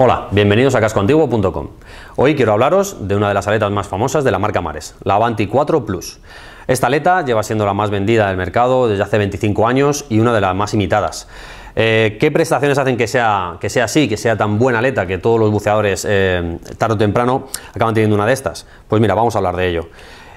Hola, bienvenidos a cascoantiguo.com. Hoy quiero hablaros de una de las aletas más famosas de la marca Mares, la Avanti 4 Plus. Esta aleta lleva siendo la más vendida del mercado desde hace 25 años y una de las más imitadas. Eh, ¿Qué prestaciones hacen que sea, que sea así, que sea tan buena aleta, que todos los buceadores eh, tarde o temprano acaban teniendo una de estas? Pues mira, vamos a hablar de ello.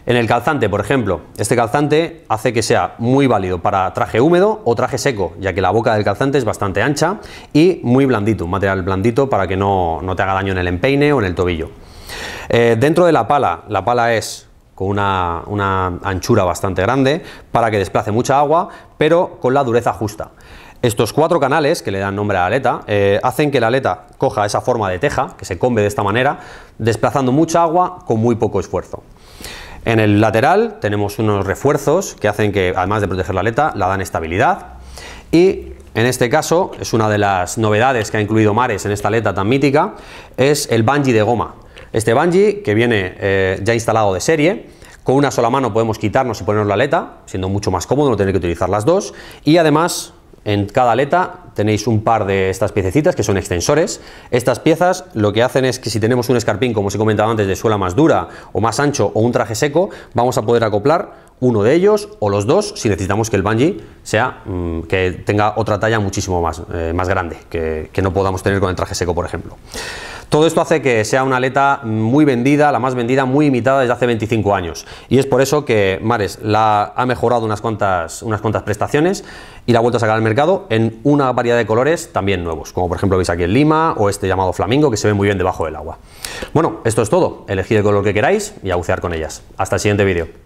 En el calzante, por ejemplo, este calzante hace que sea muy válido para traje húmedo o traje seco, ya que la boca del calzante es bastante ancha y muy blandito, un material blandito para que no, te haga daño en el empeine o en el tobillo. Eh, dentro de la pala, la pala es con una, anchura bastante grande para que desplace mucha agua, pero con la dureza justa. Estos cuatro canales que le dan nombre a la aleta eh, hacen que la aleta coja esa forma de teja, que se combe de esta manera, desplazando mucha agua con muy poco esfuerzo. En el lateral tenemos unos refuerzos que hacen que, además de proteger la aleta, la dan estabilidad. Y en este caso, es una de las novedades que ha incluido Mares en esta aleta tan mítica, es el bungee de goma. Este bungee, que viene eh, ya instalado de serie, con una sola mano podemos quitarnos y ponernos la aleta, siendo mucho más cómodo no tener que utilizar las dos. Y además en cada aleta tenéis un par de estas piececitas que son extensores. Estas piezas lo que hacen es que si tenemos un escarpín, como os he comentado antes, de suela más dura o más ancho o un traje seco, vamos a poder acoplar uno de ellos o los dos si necesitamos que el bungee sea, mm, que tenga otra talla muchísimo más, eh, más grande, que no podamos tener con el traje seco, por ejemplo. Todo esto hace que sea una aleta muy vendida, la más vendida, muy imitada desde hace 25 años. Y es por eso que Mares la ha mejorado unas cuantas, unas cuantas prestaciones y la ha vuelto a sacar al mercado en una variedad de colores también nuevos, como por ejemplo veis aquí en Lima o este llamado flamingo que se ve muy bien debajo del agua. Bueno, esto es todo. Elegid el color que queráis y a bucear con ellas. Hasta el siguiente vídeo.